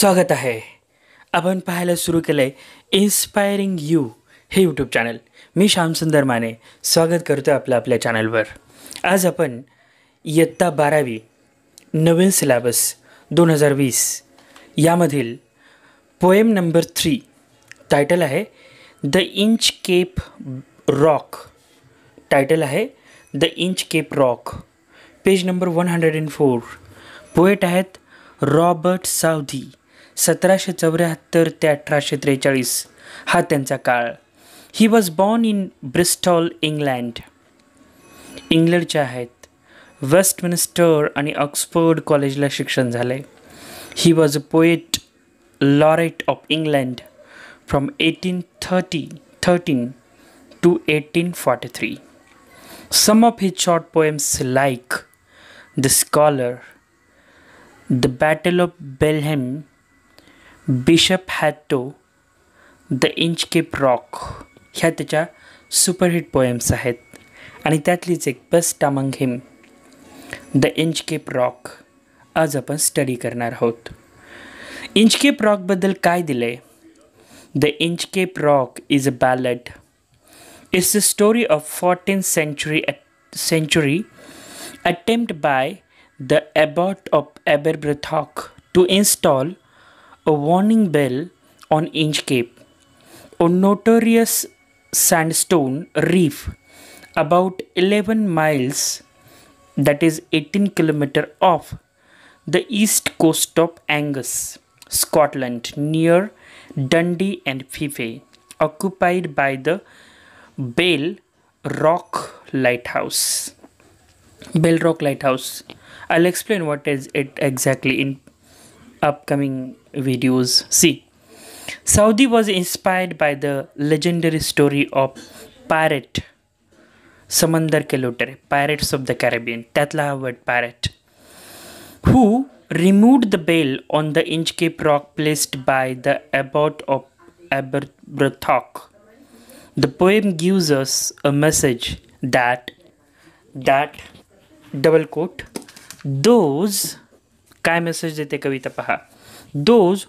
स्वागत आहे आपण पाहायला सुरू केलं आहे इन्स्पायरिंग यू हे यूट्यूब चॅनल मी श्यामसुंदर माने स्वागत करतो आपलं आपल्या चॅनलवर आज आपण इयत्ता बारावी नवीन सिलॅबस दोन हजार वीस यामधील पोएम नंबर थ्री टायटल आहे the Inchcape Rock title आहे the Inchcape Rock page number one hundred and four poet आहेत रॉबर्ट सावधी सतराशे चौऱ्याहत्तर ते अठराशे त्रेचाळीस हा त्यांचा काळ he was born in Bristol England इंग्लंडचे आहेत वेस्टमिनिस्टर आणि ऑक्सफर्ड कॉलेजला शिक्षण झालं आहे he was a poet laureate of England from eighteen thirty thirteen to eighteen forty three some of his short poems like the scholar the battle of Blenheim bishop Hatto the Inch Rock ह्या त्याच्या superhit poems आहेत आणि त्यातलीच एक best among him the Inchcape Rock आज आपण study करणार आहोत इंचकेप रॉकबद्दल काय दिलं आहे the Inchcape Rock is a ballad it's the story of fourteen century century attempt by the abbot of Aberbrothock to install a warning bell on Inchcape, a notorious sandstone reef about 11 miles that is 18 kilometer off the east coast of Angus, Scotland near Dundee and Fife occupied by the Bell Rock Lighthouse. Bell Rock Lighthouse. I'll explain what is it exactly in upcoming videos. See, Saudi was inspired by the legendary story of pirate Samandar Kelotere, Pirates of the Caribbean, Tatla word pirate, who removed the bell on the Inchcape Rock placed by the abbot of Aberbrothock. The poem gives us a message that, that, double quote, those, kai message dete kavita pah. those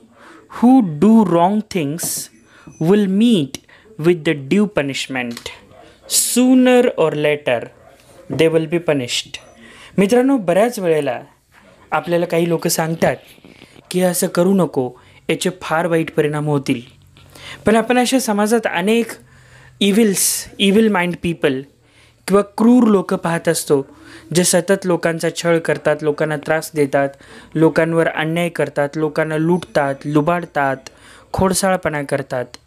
who do wrong things will meet with the due punishment. Sooner or later, they will be punished. मित्रांनो बऱ्याच वेळेला आपल्याला काही लोक सांगतात की असं करू नको याचे फार वाईट परिणाम होतील पण आपण अशा समाजात अनेक evils evil माइंड पीपल किंवा क्रूर लोक पाहत असतो जे सतत लोकांचा छळ करतात लोकांना त्रास देतात लोकांवर अन्याय करतात लोकांना लुटतात लुबाडतात खोडसाळपणा करतात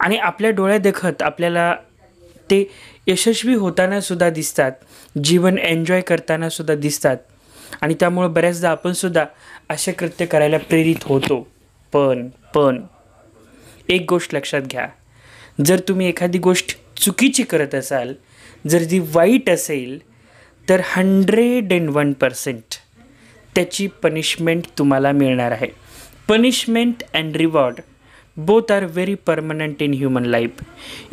आणि आपल्या डोळ्यादेखत आपल्याला ते यशस्वी होतानासुद्धा दिसतात जीवन एन्जॉय करतानासुद्धा दिसतात आणि त्यामुळं बऱ्याचदा आपणसुद्धा असे कृत्य करायला प्रेरित होतो पण पण एक गोष्ट लक्षात घ्या जर तुम्ही एखादी गोष्ट चुकीची करत असाल जर जी वाईट असेल तर हंड्रेड अँड वन पर्सेंट त्याची पनिशमेंट तुम्हाला मिळणार आहे punishment and reward both are very permanent in human life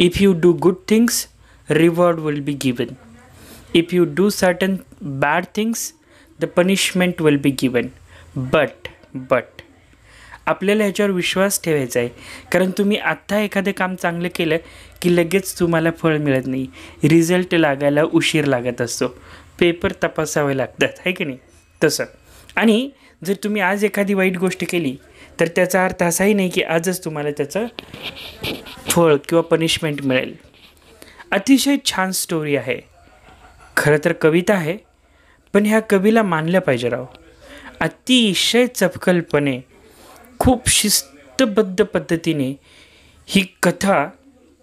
if you do good things reward will be given if you do certain bad things the punishment will be given but but आपल्याला ह्याच्यावर विश्वास ठेवायचा आहे कारण तुम्ही आत्ता एखादं काम चांगलं केलं की लगेच तुम्हाला फळ मिळत नाही रिझल्ट लागायला उशीर लागत असतो पेपर तपासावे लागतात आहे की नाही तसं आणि जर तुम्ही आज एखादी वाईट गोष्ट केली तर त्याचा अर्थ असाही नाही की आजच तुम्हाला त्याचं फळ किंवा पनिशमेंट मिळेल अतिशय छान स्टोरी आहे खरं तर कविता आहे पण ह्या कवीला मानलं पाहिजे राव अतिशय चपकलपणे खूप शिस्तबद्ध पद्धतीने ही कथा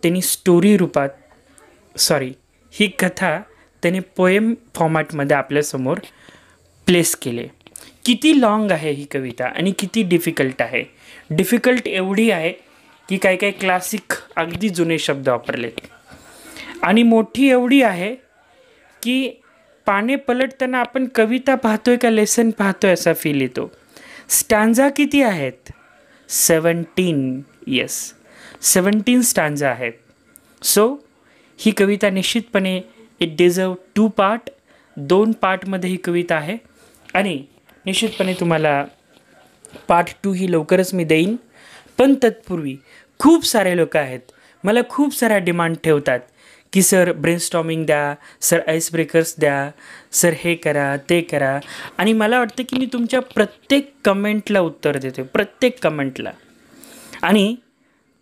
त्यांनी स्टोरी रूपात सॉरी ही कथा त्याने पोएम फॉर्मॅटमध्ये आपल्यासमोर प्लेस केले किती लाँग आहे ही कविता आणि किती डिफिकल्ट आहे डिफिकल्ट एवढी आहे की काही काही क्लासिक अगदी जुने शब्द वापरलेत आणि मोठी एवढी आहे की पाने पलटताना आपण कविता पाहतोय का लेसन पाहतोय असा फील येतो स्टांजा किती आहेत सेवन्टीन येस सेवन्टीन स्टांजा आहेत सो ही कविता निश्चितपणे इट डिझर्व टू पार्ट दोन पार्टमध्ये ही कविता आहे आणि निश्चितपणे तुम्हाला पार्ट टू ही लवकरच मी देईन पण तत्पूर्वी खूप सारे लोक आहेत मला खूप साऱ्या डिमांड ठेवतात की सर स्टॉमिंग द्या सर आईस ब्रेकर्स द्या सर हे करा ते करा आणि मला वाटतं की मी तुमच्या प्रत्येक कमेंटला उत्तर देतो प्रत्येक कमेंटला आणि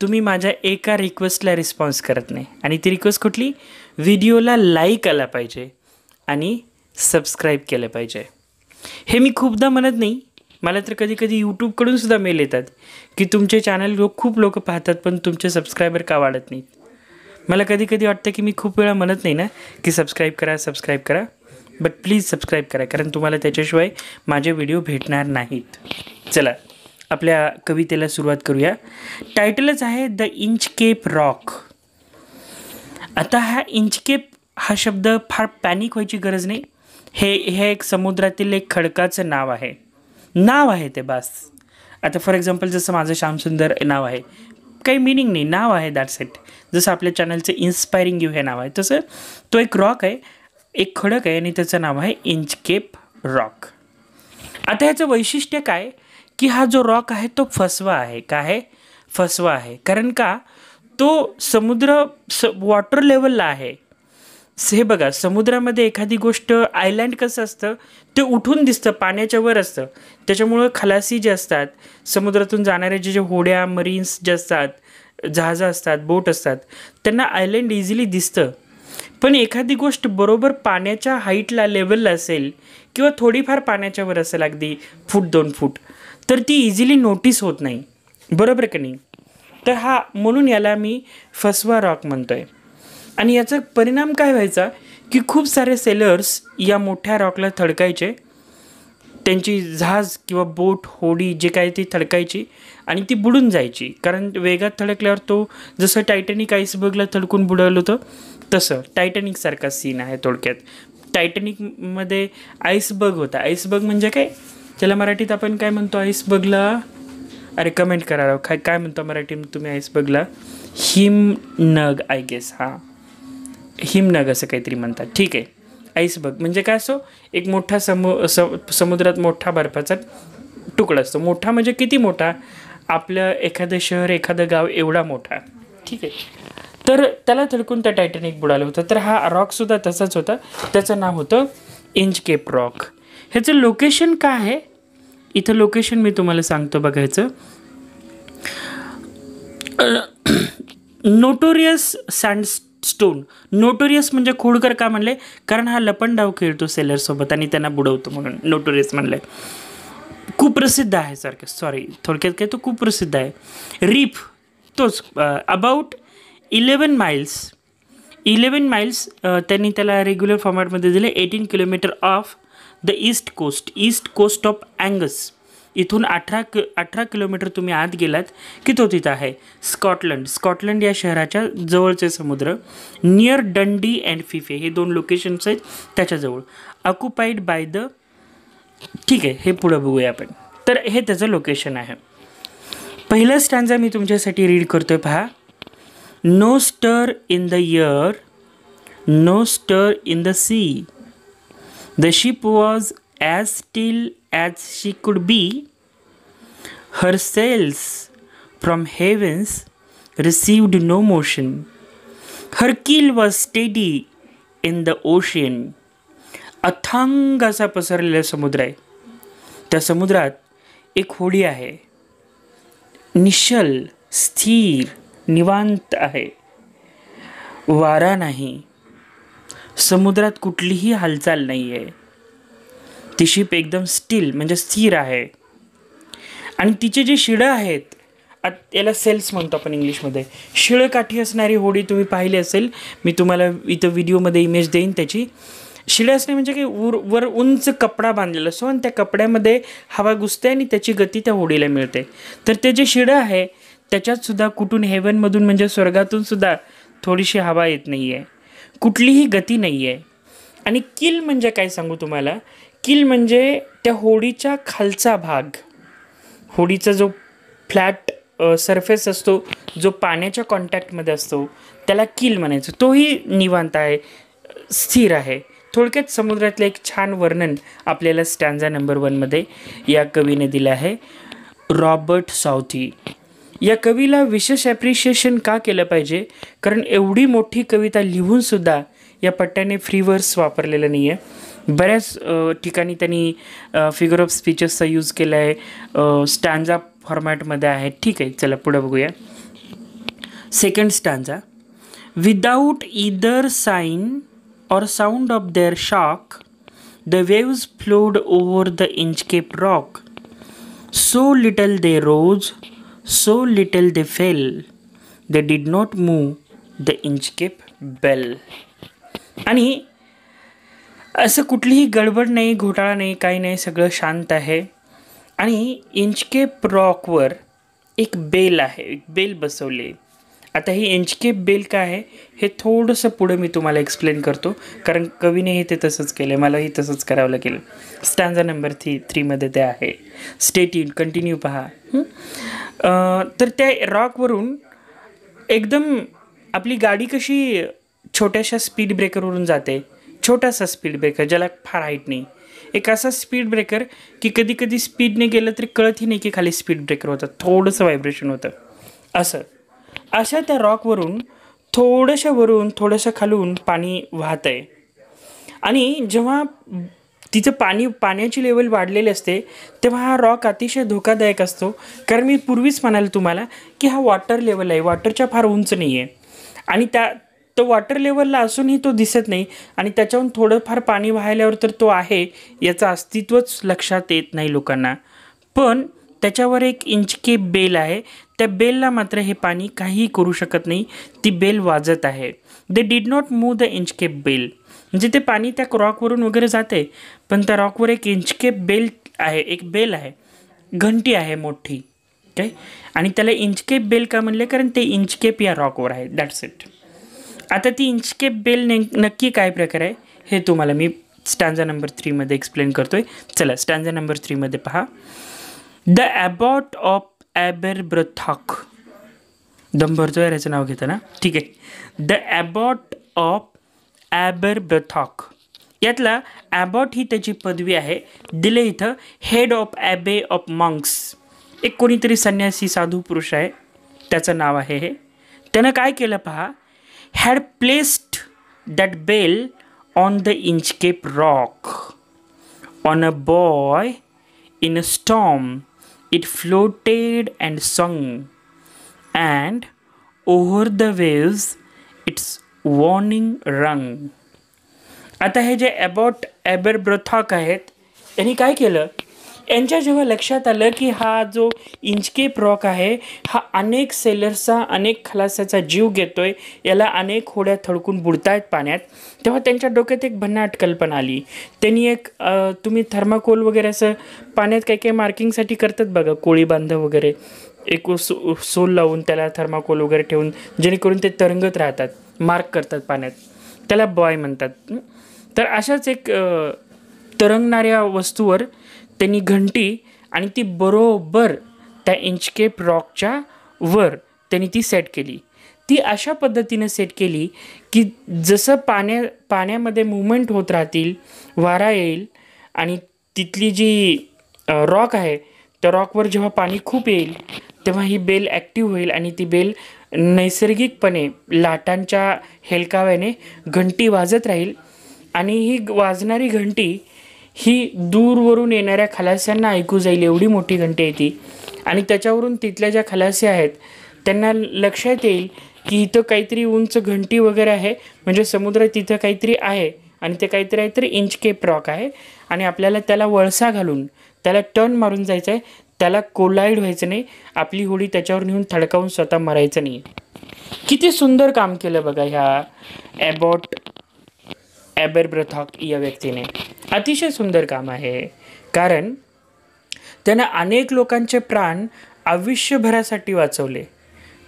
तुम्ही माझ्या एका रिक्वेस्टला रिस्पॉन्स करत नाही आणि ती रिक्वेस्ट कुठली व्हिडिओला लाईक आला पाहिजे आणि सबस्क्राईब केलं पाहिजे हे मी खूपदा म्हणत नाही मला तर कधी कधी यूट्यूबकडूनसुद्धा मेल येतात की तुमचे चॅनल लोक खूप लोक पाहतात पण तुमचे सबस्क्रायबर का वाढत नाहीत मला कधी कधी वाटतं की मी खूप वेळा म्हणत नाही ना की सबस्क्राईब करा सबस्क्राईब करा बट प्लीज सबस्क्राईब करा कारण तुम्हाला त्याच्याशिवाय माझे व्हिडिओ भेटणार नाहीत चला आपल्या कवितेला सुरुवात करूया टायटलच आहे द इंचकेप रॉक आता हा इंचकेप हा शब्द फार पॅनिक व्हायची गरज नाही हे हे एक समुद्रातील एक खडकाचं नाव आहे नाव आहे ते बास आता फॉर एक्झाम्पल जसं माझं श्यामसुंदर नाव आहे काही मिनिंग नाही नाव आहे दॅट इट जसं आपल्या चॅनलचं इन्स्पायरिंग यू हे नाव आहे तसं तो एक रॉक आहे एक खडक आहे आणि त्याचं नाव आहे इंचकेप रॉक आता ह्याचं वैशिष्ट्य काय की हा जो रॉक आहे तो फसवा आहे का आहे फसवा आहे कारण का तो समुद्र स वॉटर लेवलला आहे हे बघा समुद्रामध्ये एखादी गोष्ट आयलँड कसं असतं ते उठून दिसतं पाण्याच्या वर असतं त्याच्यामुळं खलासी जे असतात समुद्रातून जाणारे जे जे होड्या मरीन्स जे असतात जहाजं असतात बोट असतात त्यांना आयलँड इझिली दिसतं पण एखादी गोष्ट बरोबर पाण्याच्या हाईटला लेवलला असेल किंवा थोडीफार पाण्याच्या वर असेल अगदी फूट दोन फूट तर ती इझिली नोटीस होत नाही बरोबर का नाही तर हा म्हणून याला मी फसवा रॉक म्हणतो आहे आणि याचा परिणाम काय व्हायचा की खूप सारे सेलर्स या मोठ्या रॉकला थडकायचे त्यांची जहाज किंवा बोट होडी जे काय ती थडकायची आणि ती बुडून जायची कारण वेगात थडकल्यावर तो जसं टायटॅनिक आईसबर्गला थडकून बुडवलं होतं तसं टायटॅनिकसारखा सीन आहे थोडक्यात टायटॅनिकमध्ये आईसबर्ग होता आईसबर्ग म्हणजे काय त्याला मराठीत आपण काय म्हणतो आईसबर्गला अरे कमेंट करा काय काय म्हणतो मराठीत तुम्ही आईसबर्गला हिम नग आय गेस हां हिमनग असं काहीतरी म्हणतात ठीक आहे आईसबर्ग म्हणजे काय असो एक मोठा समु स समुद्रात मोठा बर्फाचा तुकडा असतो मोठा म्हणजे किती मोठा आपलं एखादं शहर एखादं गाव एवढा मोठा ठीक आहे तर त्याला थडकून त्या टायटॅनिक बुडालं होतं तर हा रॉकसुद्धा तसाच होता त्याचं नाव होतं इंजकेप केप रॉक ह्याचं लोकेशन काय आहे इथं लोकेशन मी तुम्हाला सांगतो बघायचं नोटोरियस सँडस् स्टोन नोटोरियस म्हणजे खोडकर का म्हणले कारण हा लपंडाव खेळतो सेलरसोबत आणि त्यांना बुडवतो म्हणून नोटोरियस म्हणले खूप प्रसिद्ध आहे सारखं सॉरी थोडक्यात काय तो खूप प्रसिद्ध आहे रीफ तोच about eleven miles eleven miles त्यांनी त्याला रेग्युलर फॉर्मॅटमध्ये दिले eighteen kilometre off the east coast east coast of Angus इथून अठरा कि अठरा किलोमीटर तुम्ही आत गेलात की तो तिथं आहे स्कॉटलंड स्कॉटलंड या शहराच्या जवळचे समुद्र नियर डंडी अँड फिफे हे दोन लोकेशन्स आहेत त्याच्याजवळ ऑक्युपाईड बाय द ठीक आहे हे पुढं बघूया आपण तर हे त्याचं लोकेशन आहे पहिलं स्टँजा मी तुमच्यासाठी रीड करतो आहे पहा no stir in the air no stir in the sea the ship was as still as she could be her sails from heaven's received no motion her keel was steady in the ocean अथांग असा पसरलेला समुद्र आहे त्या समुद्रात एक होडी आहे निश्चल स्थिर निवांत आहे वारा नाही समुद्रात कुठलीही हालचाल नाही आहे ती शिप एकदम स्टील म्हणजे स्थिर आहे आणि तिचे जे शिळं आहेत आत याला सेल्स म्हणतो आपण इंग्लिशमध्ये शिळं काठी असणारी होडी तुम्ही पाहिली असेल मी तुम्हाला इथं व्हिडिओमध्ये इमेज देईन त्याची शिळे असणे म्हणजे काही उर वर उंच कपडा बांधलेला असतो आणि त्या कपड्यामध्ये हवा घुसते आणि त्याची गती त्या होडीला मिळते तर ते जे शिडं आहे त्याच्यातसुद्धा कुठून हेवनमधून म्हणजे स्वर्गातून सुद्धा थोडीशी हवा येत नाही आहे कुठलीही गती नाही आहे आणि किल म्हणजे काय सांगू तुम्हाला किल म्हणजे त्या होडीच्या खालचा भाग होडीचा जो फ्लॅट सरफेस असतो जो पाण्याच्या कॉन्टॅक्टमध्ये असतो त्याला कील म्हणायचं तोही निवांत आहे स्थिर आहे थोडक्यात समुद्रातलं एक छान वर्णन आपल्याला स्टँझा नंबर वनमध्ये या कवीने दिलं आहे रॉबर्ट सावथी या कवीला विशेष ॲप्रिशिएशन का केलं पाहिजे कारण एवढी मोठी कविता लिहूनसुद्धा या पट्ट्याने फ्रीवर्स वापरलेलं नाही आहे बऱ्याच ठिकाणी त्यांनी फिगर ऑफ स्पीचेसचा यूज केला आहे स्टँड फॉर्मॅटमध्ये आहे ठीक आहे चला पुढं बघूया second stanza without either sign or sound of their shock the waves flowed over the Inchcape Rock so little they rose so little they fell they did not move the Inchcape bell आणि असं कुठलीही गडबड नाही घोटाळा नाही काही नाही सगळं शांत आहे आणि इंचकेप रॉकवर एक बेल आहे एक बेल बसवले आता ही इंचकेप बेल काय आहे हे थोडंसं पुढं मी तुम्हाला एक्सप्लेन करतो कारण कवीनेही ते तसंच केलं आहे मलाही तसंच करावं लागेल स्टँजा नंबर थ्री थ्रीमध्ये ते आहे स्टेट इन कंटिन्यू पहा तर त्या रॉकवरून एकदम आपली गाडी कशी छोट्याशा स्पीड ब्रेकरवरून जाते छोटासा स्पीड ब्रेकर ज्याला फार हाईट नाही एक असा स्पीड ब्रेकर की कधी कधी स्पीडने गेलं तरी कळतही नाही की खाली स्पीड ब्रेकर होतं थोडंसं व्हायब्रेशन होतं असं अशा त्या रॉकवरून थोडंशा वरून थोडंसं खालून पाणी वाहत आहे आणि जेव्हा तिचं पाणी पाण्याची लेवल वाढलेली असते तेव्हा हा रॉक अतिशय धोकादायक असतो कारण मी पूर्वीच म्हणाल तुम्हाला की हा वॉटर लेवल आहे वॉटरच्या फार उंच नाही आहे आणि त्या तो वॉटर लेवलला असूनही तो दिसत नाही आणि त्याच्याहून थोडंफार पाणी वाहिल्यावर तर तो आहे याचं अस्तित्वच लक्षात येत नाही लोकांना पण त्याच्यावर एक इंचकेप बेल आहे त्या बेलला मात्र हे पाणी काहीही करू शकत नाही ती बेल वाजत आहे they did not move the Inchcape bell म्हणजे ते पाणी त्या रॉकवरून वगैरे जाते पण त्या रॉकवर एक इंचकेप बेल आहे एक बेल आहे घंटी आहे मोठी काय आणि त्याला इंचकेप बेल का म्हणले कारण ते इंचकेप या रॉकवर आहे दॅट्स इट आता ती इंचकेप बेल ने नक्की काय प्रकार आहे हे तुम्हाला मी स्टँजा नंबर थ्रीमध्ये एक्सप्लेन करतो आहे चला स्टँजा नंबर थ्रीमध्ये पहा द ॲबॉट ऑफ ॲबेर ब्रथॉक दम भरतो याचं नाव घेताना ठीक आहे द ॲबॉट ऑफ ॲबर ब्रथॉक यातला ॲबॉट ही त्याची पदवी आहे दिले इथं head of abbey of monks एक कोणीतरी संन्यासी साधू पुरुष आहे त्याचं नाव आहे हे त्यानं काय केलं पहा had placed that bell on the Inchcape Rock. On a buoy in a storm, it floated and sung, and over the waves its warning rung. आता हे जे अबॉट एबरब्रथा आहेत यांनी काय केलं यांच्या जेव्हा लक्षात आलं की हा जो इंचकेप रॉक आहे हा अनेक सेलर्सचा अनेक खलासाचा जीव घेतोय याला अनेक होड्या थडकून बुडतायत पाण्यात तेव्हा त्यांच्या डोक्यात एक भन्नाट कल्पना आली त्यांनी एक तुम्ही थर्माकोल वगैरे असं पाण्यात काही काही मार्किंगसाठी करतात बघा कोळी बांध वगैरे एक सो सोल लावून त्याला थर्माकोल वगैरे ठेवून जेणेकरून ते तरंगत राहतात मार्क करतात पाण्यात त्याला बॉय म्हणतात तर अशाच एक तरंगणाऱ्या वस्तूवर त्यांनी घंटी आणि ती बरोबर त्या इंचकेप रॉकच्या वर त्यांनी ती सेट केली ती अशा पद्धतीनं सेट केली की जसं पाण्या पाण्यामध्ये मुवमेंट होत राहतील वारा येईल आणि तिथली जी रॉक आहे त्या रॉकवर जेव्हा पाणी खूप येईल तेव्हा ही बेल ॲक्टिव होईल आणि ती बेल नैसर्गिकपणे लाटांच्या हेलकाव्याने घंटी वाजत राहील आणि ही वाजणारी घंटी ही दूरवरून येणाऱ्या खलास्यांना ऐकू जाईल एवढी मोठी घंटी येते आणि त्याच्यावरून तिथल्या ज्या खलासे आहेत त्यांना लक्षात येईल की इथं काहीतरी उंच घंटी वगैरे आहे म्हणजे समुद्र तिथं काहीतरी आहे आणि ते काहीतरी आहे तर इंचकेप रॉक आहे आणि आपल्याला त्याला वळसा घालून त्याला टर्न मारून जायचं आहे त्याला कोलाईड व्हायचं नाही आपली होडी त्याच्यावर नेऊन थडकावून स्वतः मरायचं नाही किती सुंदर काम केलं बघा ह्या ॲबॉट ॲबेरब्रथॉक या व्यक्तीने अतिशय सुंदर काम आहे कारण त्यानं अनेक लोकांचे प्राण आयुष्यभरासाठी वाचवले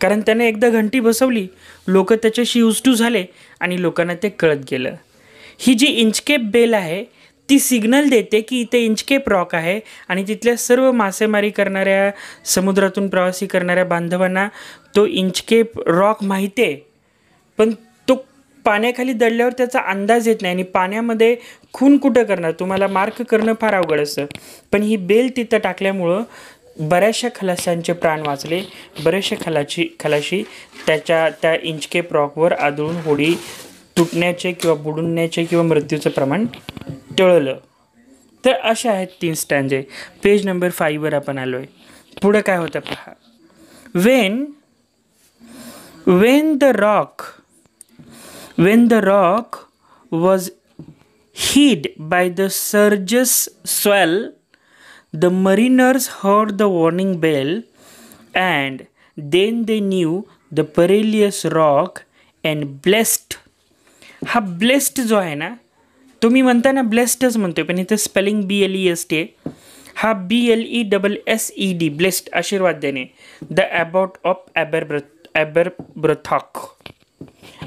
कारण त्याने एकदा घंटी बसवली लोक त्याच्याशी उष्टू झाले आणि लोकांना ते कळत गेलं ही जी इंचकेप बेल आहे ती सिग्नल देते की इथे इंचकेप रॉक आहे आणि तिथल्या सर्व मासेमारी करणाऱ्या समुद्रातून प्रवासी करणाऱ्या बांधवांना तो इंचकेप रॉक माहिती आहे पण पाण्याखाली दडल्यावर त्याचा अंदाज येत नाही आणि पाण्यामध्ये खून कुठं करणार तुम्हाला मार्क करणं फार अवघड असतं पण ही बेल तिथं टाकल्यामुळं बऱ्याचशा खलाशांचे प्राण वाचले बऱ्याचशा खलाची खलाशी त्याच्या त्या इंचकेप रॉकवर आदळून होडी तुटण्याचे किंवा बुडण्याचे किंवा मृत्यूचं प्रमाण टळलं तर असे आहेत तीन स्टँजे पेज नंबर फाईव्हवर आपण आलो आहे पुढं काय होतं पहा when when the rock When the rock was hid by the surge's swell, the mariners heard the warning bell, and then they knew the perilous rock and blessed. हा blessed जो आहे ना तो मी म्हणता ना ब्लेस्डच म्हणतो पण इथं spelling B L E S T हा B L E double S E D आशीर्वाद देणे द अबाउट ऑफ ॲबरब्र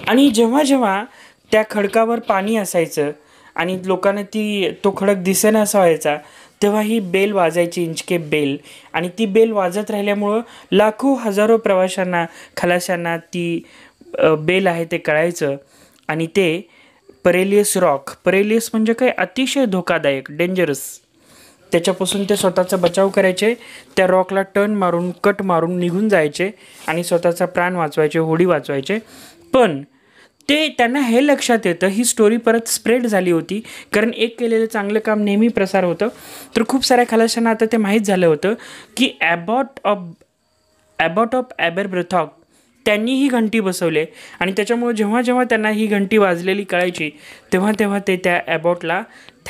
आणि जेव्हा जेव्हा त्या खडकावर पाणी असायचं आणि लोकांना ती तो खडक दिसेना असा व्हायचा तेव्हा ही बेल वाजायची इंचके बेल आणि ती बेल वाजत राहिल्यामुळं लाखो हजारो प्रवाशांना खलाशांना ती बेल आहे ते कळायचं आणि ते परेलियस रॉक परेलियस म्हणजे काय अतिशय धोकादायक डेंजरस त्याच्यापासून ते स्वतःचा बचाव करायचे त्या रॉकला टर्न मारून कट मारून निघून जायचे आणि स्वतःचा प्राण वाचवायचे होडी वाचवायचे पण ते त्यांना हे लक्षात येतं ही स्टोरी परत स्प्रेड झाली होती कारण एक केलेलं चांगलं काम नेहमी प्रसार होतं तर खूप साऱ्या खलाशांना आता ते माहीत झालं होतं की ॲबॉट ऑफ ॲबॉट ऑफ ॲबर ब्रथॉक त्यांनी ही घंटी बसवले आणि त्याच्यामुळे जेव्हा जेव्हा त्यांना ही घंटी वाजलेली कळायची तेव्हा तेव्हा ते त्या ॲबॉटला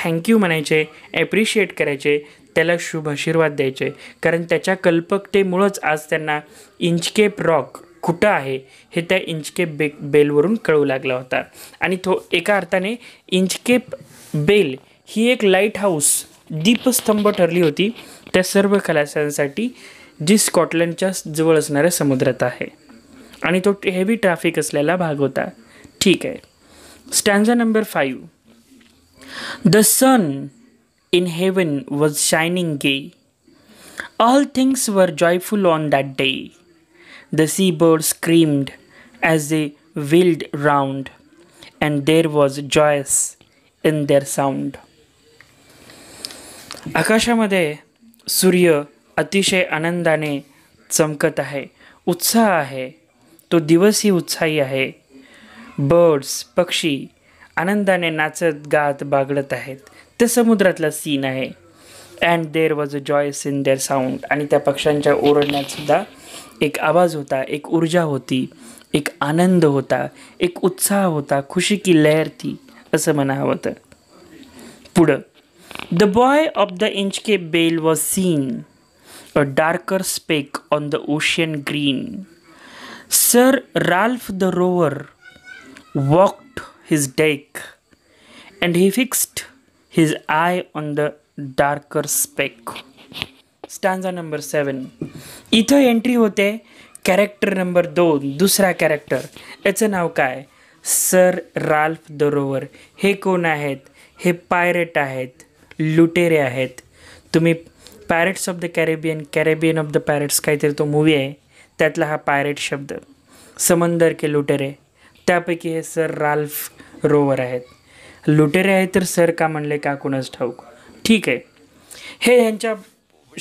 थँक्यू म्हणायचे ॲप्रिशिएट करायचे त्याला शुभ आशीर्वाद द्यायचे कारण त्याच्या कल्पकतेमुळंच आज त्यांना इंचकेप रॉक कुठं आहे हे त्या इंचकेप बे बेलवरून कळू लागला होता आणि तो एका अर्थाने इंचकेप बेल ही एक लाईट हाऊस दीपस्तंभ ठरली होती त्या सर्व खलाशांसाठी जी स्कॉटलंडच्या जवळ असणाऱ्या समुद्रात आहे आणि तो हेवी ट्रॅफिक असलेला भाग होता ठीक आहे stanza number five the sun in heaven was shining gay all things were joyful on that day The seabirds screamed as they wheeled round, and there was joyous in their sound. आकाशामध्ये सूर्य अतिशय आनंदाने चमकत आहे उत्साह आहे तो दिवसही उत्साही आहे बर्ड्स पक्षी आनंदाने नाचत गात बागडत आहेत ते समुद्रातला सीन आहे अँड देर वॉज अ जॉयस इन देअर साऊंड आणि त्या पक्ष्यांच्या ओरडण्यातसुद्धा एक आवाज होता एक ऊर्जा होती एक आनंद होता एक उत्साह होता खुशी की लहर थी असं म्हणावं होतं पुढं the buoy of the Inchcape bell was seen a darker speck on the ocean green sir Ralph the Rover walked his deck and he fixed his eye on the darker speck stanza number seven इथं entry होते character number दोन दुसरा character याचं नाव काय sir Ralph दरोवर हे कोण आहेत हे पायरेट आहेत लुटेरे आहेत तुम्ही pirates of the Caribbean Caribbean of the pirates काहीतरी तो मूवी आहे त्यातला हा पायरेट शब्द समंदर के लुटेरे त्यापैकी हे सर राल्फ रोवर आहेत लुटेरे आहेत तर सर का म्हणले का कोणच ठाऊक ठीक आहे हे ह्यांच्या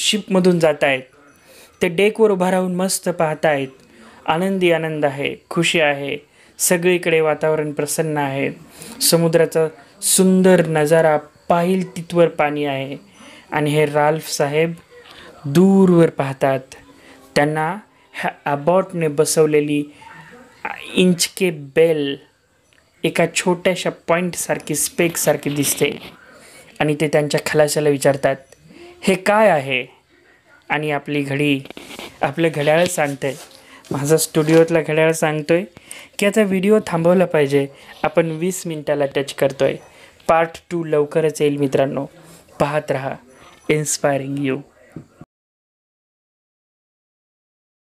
शिपमधून जात आहेत ते डेकवर उभा राहून मस्त पाहतायत आनंदी आनंद आहे खुशी आहे सगळीकडे वातावरण प्रसन्न आहे समुद्राचा सुंदर नजारा पाहिल तिथवर पाणी आहे आणि हे राल्फ साहेब दूरवर पाहतात त्यांना ह्या अबॉटने बसवलेली इंचके बेल एका छोट्याशा पॉईंटसारखी स्पेकसारखी दिसते आणि ते त्यांच्या खलाशाला विचारतात हे काय आहे आणि आपली घडी आपलं घड्याळ सांगतं आहे माझा स्टुडिओतला घड्याळ सांगतो आहे की आता व्हिडिओ थांबवला पाहिजे आपण वीस मिनटाला टच करतो आहे पार्ट टू लवकरच येईल मित्रांनो पाहत रहा इन्स्पायरिंग यू